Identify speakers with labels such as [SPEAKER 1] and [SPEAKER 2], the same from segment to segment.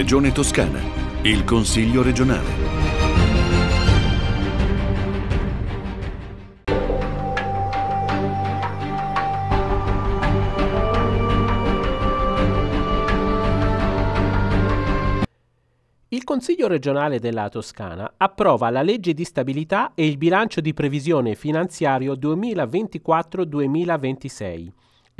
[SPEAKER 1] Regione Toscana, il Consiglio regionale.
[SPEAKER 2] Il Consiglio regionale della Toscana approva la legge di stabilità e il bilancio di previsione finanziario 2024-2026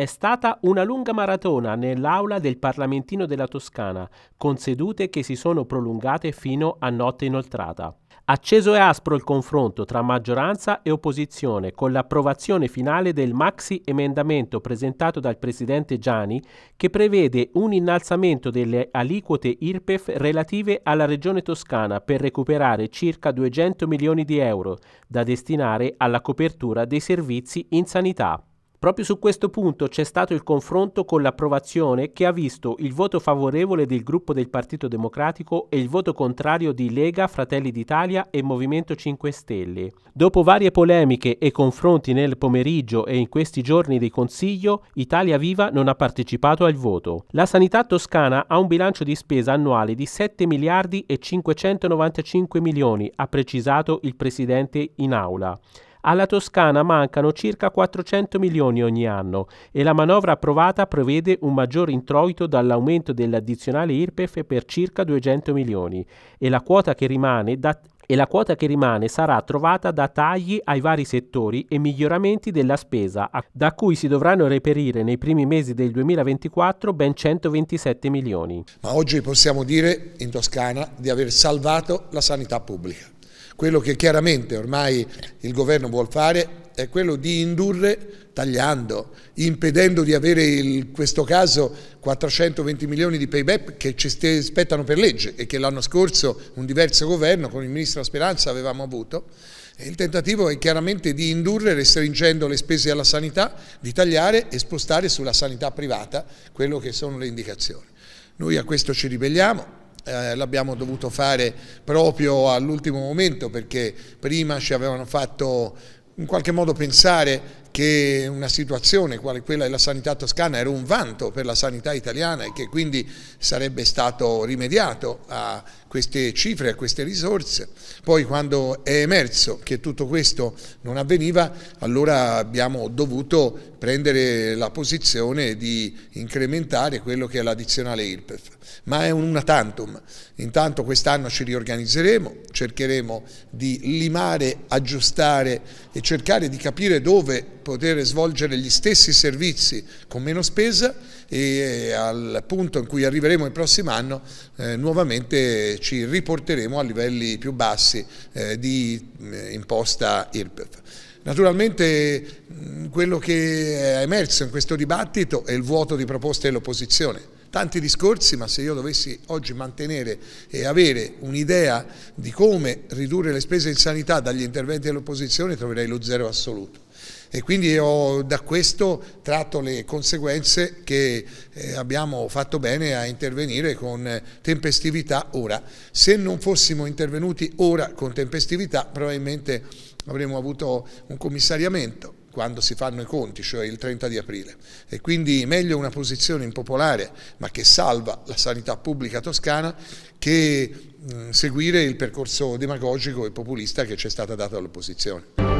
[SPEAKER 2] è stata una lunga maratona nell'aula del Parlamentino della Toscana, con sedute che si sono prolungate fino a notte inoltrata. Acceso e aspro il confronto tra maggioranza e opposizione con l'approvazione finale del maxi emendamento presentato dal presidente Gianni che prevede un innalzamento delle aliquote IRPEF relative alla regione toscana per recuperare circa 200 milioni di euro da destinare alla copertura dei servizi in sanità. Proprio su questo punto c'è stato il confronto con l'approvazione che ha visto il voto favorevole del gruppo del Partito Democratico e il voto contrario di Lega, Fratelli d'Italia e Movimento 5 Stelle. Dopo varie polemiche e confronti nel pomeriggio e in questi giorni di Consiglio, Italia Viva non ha partecipato al voto. La sanità toscana ha un bilancio di spesa annuale di 7 miliardi e 595 milioni, ha precisato il Presidente in aula. Alla Toscana mancano circa 400 milioni ogni anno e la manovra approvata prevede un maggior introito dall'aumento dell'addizionale IRPEF per circa 200 milioni e la quota che rimane da e la quota che rimane sarà trovata da tagli ai vari settori e miglioramenti della spesa, da cui si dovranno reperire nei primi mesi del 2024
[SPEAKER 1] ben 127 milioni. Ma oggi possiamo dire in Toscana di aver salvato la sanità pubblica. Quello che chiaramente ormai il governo vuole fare è quello di indurre tagliando, impedendo di avere in questo caso 420 milioni di payback che ci spettano per legge e che l'anno scorso un diverso governo con il Ministro Speranza avevamo avuto. Il tentativo è chiaramente di indurre, restringendo le spese alla sanità, di tagliare e spostare sulla sanità privata quello che sono le indicazioni. Noi a questo ci ribelliamo, eh, l'abbiamo dovuto fare proprio all'ultimo momento perché prima ci avevano fatto in qualche modo pensare che una situazione quale quella della sanità toscana era un vanto per la sanità italiana e che quindi sarebbe stato rimediato a queste cifre, a queste risorse. Poi quando è emerso che tutto questo non avveniva, allora abbiamo dovuto prendere la posizione di incrementare quello che è l'addizionale IRPEF. Ma è una tantum. Intanto quest'anno ci riorganizzeremo, cercheremo di limare, aggiustare e cercare di capire dove poter svolgere gli stessi servizi con meno spesa e eh, al punto in cui arriveremo il prossimo anno eh, nuovamente ci riporteremo a livelli più bassi eh, di eh, imposta IRPEF. Naturalmente quello che è emerso in questo dibattito è il vuoto di proposte dell'opposizione tanti discorsi, ma se io dovessi oggi mantenere e avere un'idea di come ridurre le spese in sanità dagli interventi dell'opposizione troverei lo zero assoluto e quindi ho da questo tratto le conseguenze che eh, abbiamo fatto bene a intervenire con tempestività ora. Se non fossimo intervenuti ora con tempestività probabilmente avremmo avuto un commissariamento quando si fanno i conti, cioè il 30 di aprile. E quindi meglio una posizione impopolare, ma che salva la sanità pubblica toscana, che mh, mm, seguire il percorso demagogico e populista che ci è stato dato dall'opposizione.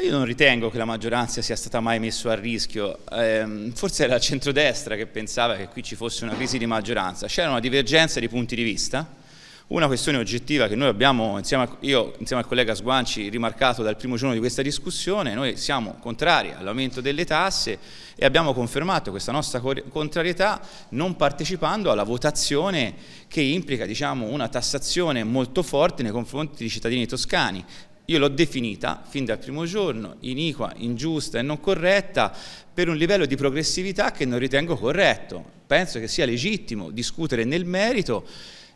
[SPEAKER 3] Io non ritengo che la maggioranza sia stata mai messa a rischio, eh, forse era la centrodestra che pensava che qui ci fosse una crisi di maggioranza, c'era una divergenza di punti di vista, una questione oggettiva che noi abbiamo, insieme a, io insieme al collega Sguanci, rimarcato dal primo giorno di questa discussione, noi siamo contrari all'aumento delle tasse e abbiamo confermato questa nostra contrarietà non partecipando alla votazione che implica diciamo, una tassazione molto forte nei confronti dei cittadini toscani. Io l'ho definita fin dal primo giorno iniqua, ingiusta e non corretta per un livello di progressività che non ritengo corretto. Penso che sia legittimo discutere nel merito.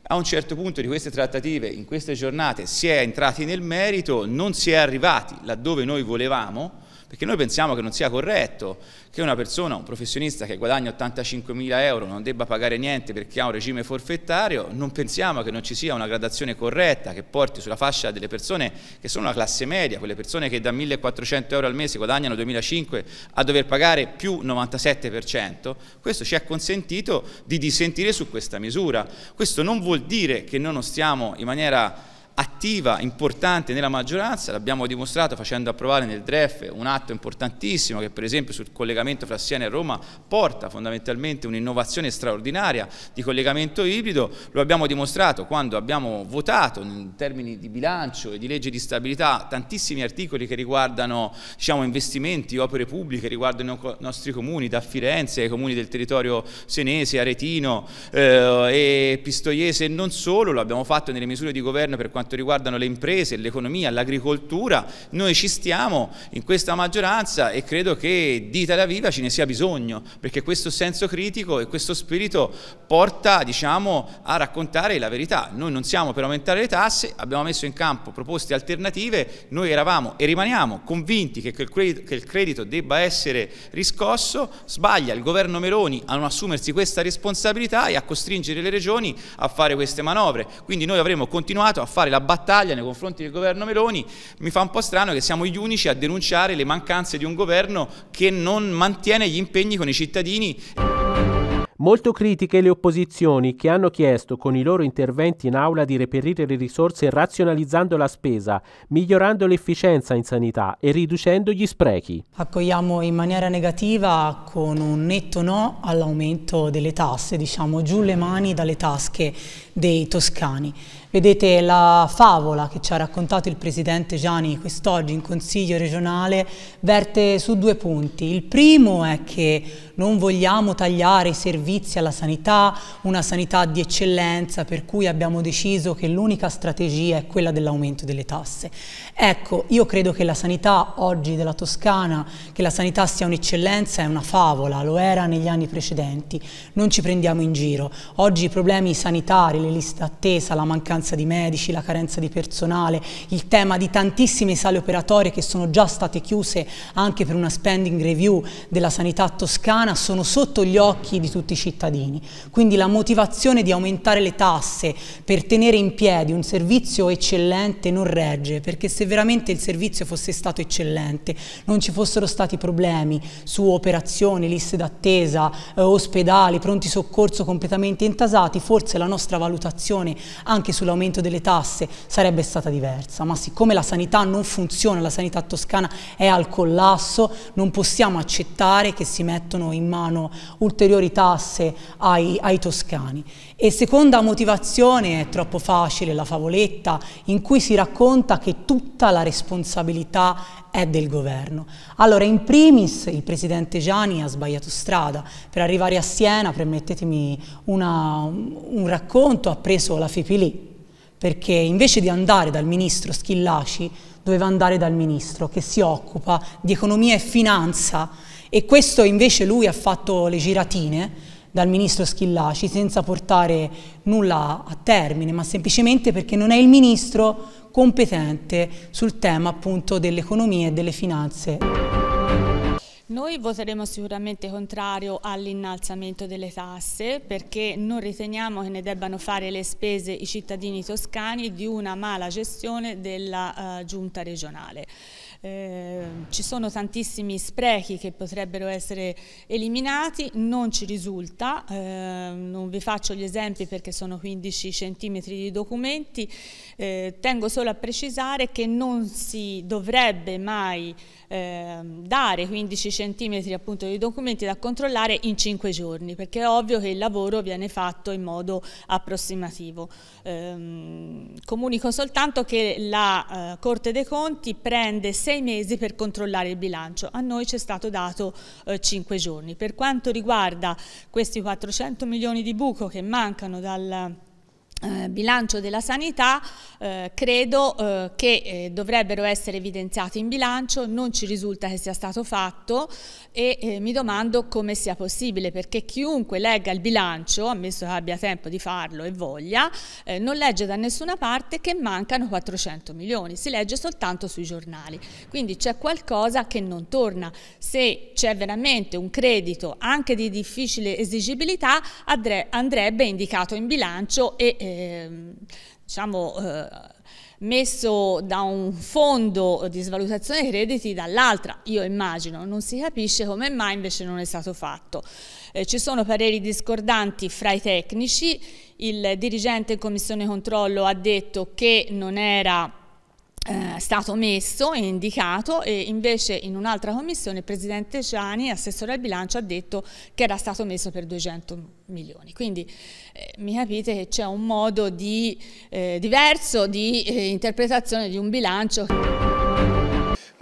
[SPEAKER 3] A un certo punto di queste trattative, in queste giornate, si è entrati nel merito, non si è arrivati laddove noi volevamo, perché noi pensiamo che non sia corretto che una persona, un professionista che guadagna 85.000 euro non debba pagare niente perché ha un regime forfettario, non pensiamo che non ci sia una gradazione corretta che porti sulla fascia delle persone che sono la classe media, quelle persone che da 1.400 euro al mese guadagnano 2.500 a dover pagare più 97%, questo ci ha consentito di dissentire su questa misura. Questo non vuol dire che noi non stiamo in maniera attiva, importante nella maggioranza, l'abbiamo dimostrato facendo approvare nel DREF un atto importantissimo che per esempio sul collegamento fra Siena e Roma porta fondamentalmente un'innovazione straordinaria di collegamento ibrido, lo abbiamo dimostrato quando abbiamo votato in termini di bilancio e di legge di stabilità tantissimi articoli che riguardano diciamo, investimenti, opere pubbliche, riguardano i nostri comuni, da Firenze ai comuni del territorio senese, aretino eh, e pistoiese e non solo, lo abbiamo fatto nelle misure di governo per quanto quanto riguardano le imprese, l'economia, l'agricoltura, noi ci stiamo in questa maggioranza e credo che di Italia Viva ce ne sia bisogno, perché questo senso critico e questo spirito porta diciamo, a raccontare la verità. Noi non siamo per aumentare le tasse, abbiamo messo in campo proposte alternative, noi eravamo e rimaniamo convinti che il credito debba essere riscosso, sbaglia il governo Meloni a non assumersi questa responsabilità e a costringere le regioni a fare queste manovre. Quindi noi avremmo continuato a fare la battaglia nei confronti del governo Meloni, mi fa un po' strano che siamo gli unici a denunciare le mancanze di un governo che non mantiene gli impegni con i cittadini.
[SPEAKER 2] Molto critiche le opposizioni che hanno chiesto con i loro interventi in aula di reperire le risorse razionalizzando la spesa, migliorando l'efficienza in sanità e riducendo gli sprechi.
[SPEAKER 4] Accogliamo in maniera negativa con un netto no all'aumento delle tasse, diciamo giù le mani dalle tasche dei toscani. Vedete la favola che ci ha raccontato il presidente Gianni quest'oggi in consiglio regionale verte su due punti. Il primo è che non vogliamo tagliare i servizi alla sanità, una sanità di eccellenza per cui abbiamo deciso che l'unica strategia è quella dell'aumento delle tasse. Ecco, io credo che la sanità oggi della Toscana, che la sanità sia un'eccellenza è una favola, lo era negli anni precedenti. Non ci prendiamo in giro. Oggi i problemi sanitari, le liste d'attesa, la mancanza di medici, la carenza di personale, il tema di tantissime sale operatorie che sono già state chiuse anche per una spending review della sanità toscana sono sotto gli occhi di tutti i cittadini. Quindi la motivazione di aumentare le tasse per tenere in piedi un servizio eccellente non regge, perché se veramente il servizio fosse stato eccellente, non ci fossero stati problemi su operazioni, liste d'attesa, eh, ospedali, pronti soccorso completamente intasati, forse la nostra valutazione valutazione anche sull'aumento delle tasse sarebbe stata diversa, ma siccome la sanità non funziona, la sanità toscana è al collasso, non possiamo accettare che si mettano in mano ulteriori tasse ai, ai toscani. E seconda motivazione è troppo facile la favoletta in cui si racconta che tutta la responsabilità è del governo. Allora, in primis il presidente Gianni ha sbagliato strada. Per arrivare a Siena, permettetemi una, un racconto, appunto ha preso la Fipilì, perché invece di andare dal ministro Schillaci doveva andare dal ministro che si occupa di economia e finanza e questo invece lui ha fatto le giratine dal ministro Schillaci senza portare nulla a termine, ma semplicemente perché non è il ministro competente sul tema appunto dell'economia e delle finanze.
[SPEAKER 5] Noi voteremo sicuramente contrario all'innalzamento delle tasse perché non riteniamo che ne debbano fare le spese i cittadini toscani di una mala gestione della uh, giunta regionale. Eh, ci sono tantissimi sprechi che potrebbero essere eliminati, non ci risulta, eh, non vi faccio gli esempi perché sono 15 centimetri di documenti, eh, tengo solo a precisare che non si dovrebbe mai eh, dare 15 centimetri appunto di documenti da controllare in 5 giorni, perché è ovvio che il lavoro viene fatto in modo approssimativo. Eh, comunico soltanto che la eh, Corte dei Conti prende 6 mesi per controllare il bilancio, a noi ci è stato dato 5 eh, giorni. Per quanto riguarda questi 400 milioni di buco che mancano dal eh, bilancio della sanità eh, credo eh, che eh, dovrebbero essere evidenziati in bilancio, non ci risulta che sia stato fatto e eh, mi domando come sia possibile perché chiunque legga il bilancio, ammesso che abbia tempo di farlo e voglia, non legge da nessuna parte che mancano 400 milioni, si legge soltanto sui giornali. Quindi c'è qualcosa che non torna. Se c'è veramente un credito anche di difficile esigibilità andrebbe indicato in bilancio e eh, diciamo, eh, messo da un fondo di svalutazione crediti dall'altra, io immagino, non si capisce come mai invece non è stato fatto. Eh, ci sono pareri discordanti fra i tecnici, il dirigente in commissione controllo ha detto che non era eh, stato messo e indicato e invece in un'altra commissione il Presidente Ciani, assessore al bilancio, ha detto che era stato messo per 200 milioni. Quindi eh, mi capite che c'è un modo di, eh, diverso di eh, interpretazione di un bilancio.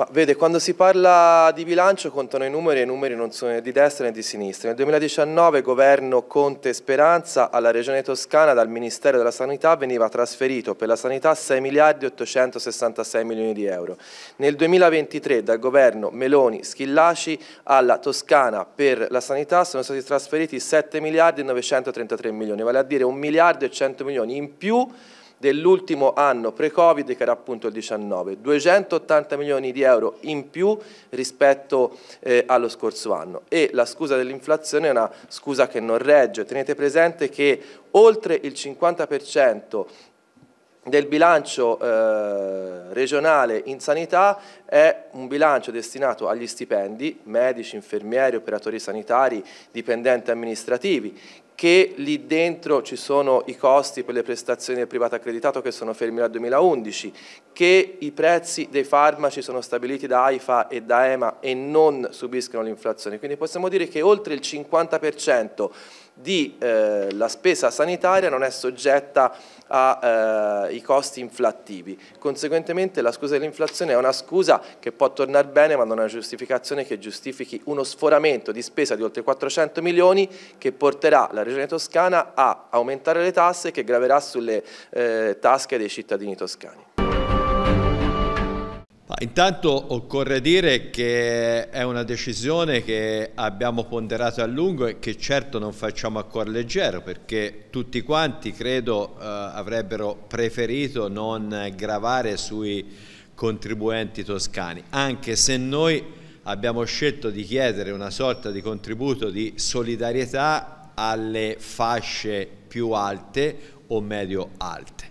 [SPEAKER 6] Ma vede, quando si parla di bilancio contano i numeri e i numeri non sono né di destra né di sinistra. Nel 2019 governo Conte Speranza alla Regione Toscana dal Ministero della Sanità veniva trasferito per la sanità 6 miliardi 866 milioni di euro. Nel 2023 dal governo Meloni Schillaci alla Toscana per la sanità sono stati trasferiti 7 miliardi 933 milioni, vale a dire 1 miliardo e 100 milioni in più dell'ultimo anno pre-Covid che era appunto il 19, 280 milioni di euro in più rispetto eh, allo scorso anno e la scusa dell'inflazione è una scusa che non regge, tenete presente che oltre il 50% del bilancio eh, regionale in sanità è un bilancio destinato agli stipendi, medici, infermieri, operatori sanitari, dipendenti amministrativi, che lì dentro ci sono i costi per le prestazioni del privato accreditato che sono fermi dal 2011, che i prezzi dei farmaci sono stabiliti da AIFA e da EMA e non subiscono l'inflazione. Quindi possiamo dire che oltre il 50% di eh, la spesa sanitaria non è soggetta ai eh, costi inflattivi. Conseguentemente la scusa dell'inflazione è una scusa che può tornare bene ma non è una giustificazione che giustifichi uno sforamento di spesa di oltre 400 milioni che porterà la Regione Toscana a aumentare le tasse che graverà sulle eh, tasche
[SPEAKER 7] dei cittadini toscani. Ah, intanto occorre dire che è una decisione che abbiamo ponderato a lungo e che certo non facciamo a cuore leggero perché tutti quanti credo eh, avrebbero preferito non gravare sui contribuenti toscani, anche se noi abbiamo scelto di chiedere una sorta di contributo di solidarietà alle fasce più alte o medio alte,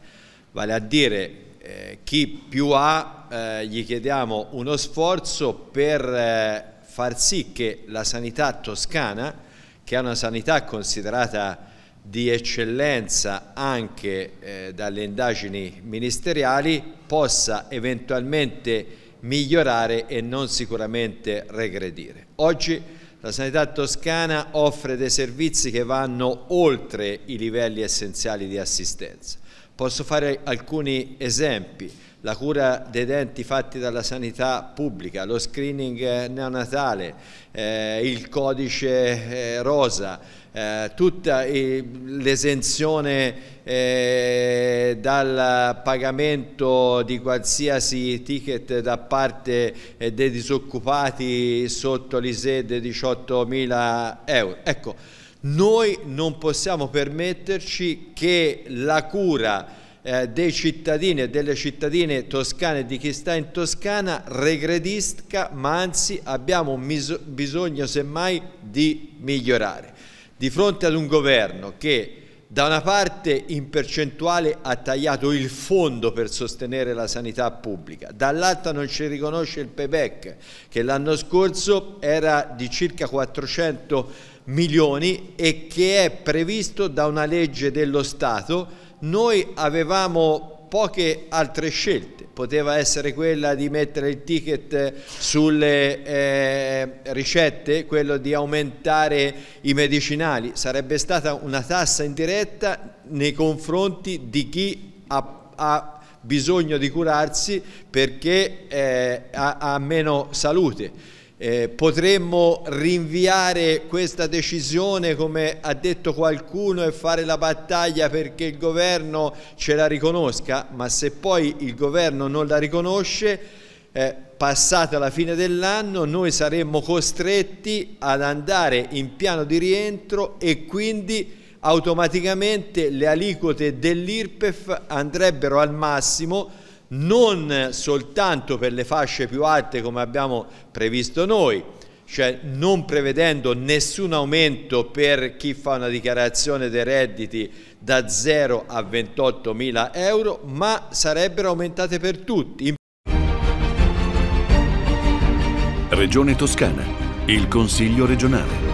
[SPEAKER 7] vale a dire eh, chi più ha eh, gli chiediamo uno sforzo per eh, far sì che la sanità toscana, che è una sanità considerata di eccellenza anche eh, dalle indagini ministeriali, possa eventualmente migliorare e non sicuramente regredire. Oggi la sanità toscana offre dei servizi che vanno oltre i livelli essenziali di assistenza. Posso fare alcuni esempi, la cura dei denti fatti dalla sanità pubblica, lo screening neonatale, eh, il codice eh, rosa, eh, tutta eh, l'esenzione eh, dal pagamento di qualsiasi ticket da parte eh, dei disoccupati sotto l'ISE dei 18.000 euro. Ecco, noi non possiamo permetterci che la cura eh, dei cittadini e delle cittadine toscane e di chi sta in Toscana regredisca, ma anzi abbiamo bisogno semmai di migliorare. Di fronte ad un governo che da una parte in percentuale ha tagliato il fondo per sostenere la sanità pubblica, dall'altra non ci riconosce il payback che l'anno scorso era di circa 400 milioni milioni e che è previsto da una legge dello Stato, noi avevamo poche altre scelte, poteva essere quella di mettere il ticket sulle eh, ricette, quello di aumentare i medicinali, sarebbe stata una tassa indiretta nei confronti di chi ha, ha bisogno di curarsi perché eh, ha, ha meno salute eh, potremmo rinviare questa decisione come ha detto qualcuno e fare la battaglia perché il governo ce la riconosca, ma se poi il governo non la riconosce, eh, passata la fine dell'anno noi saremmo costretti ad andare in piano di rientro e quindi automaticamente le aliquote dell'IRPEF andrebbero al massimo non soltanto per le fasce più alte come abbiamo previsto noi, cioè non prevedendo nessun aumento per chi fa una dichiarazione dei redditi da 0 a 28 mila euro, ma sarebbero aumentate per tutti.
[SPEAKER 1] Regione Toscana, il Consiglio regionale.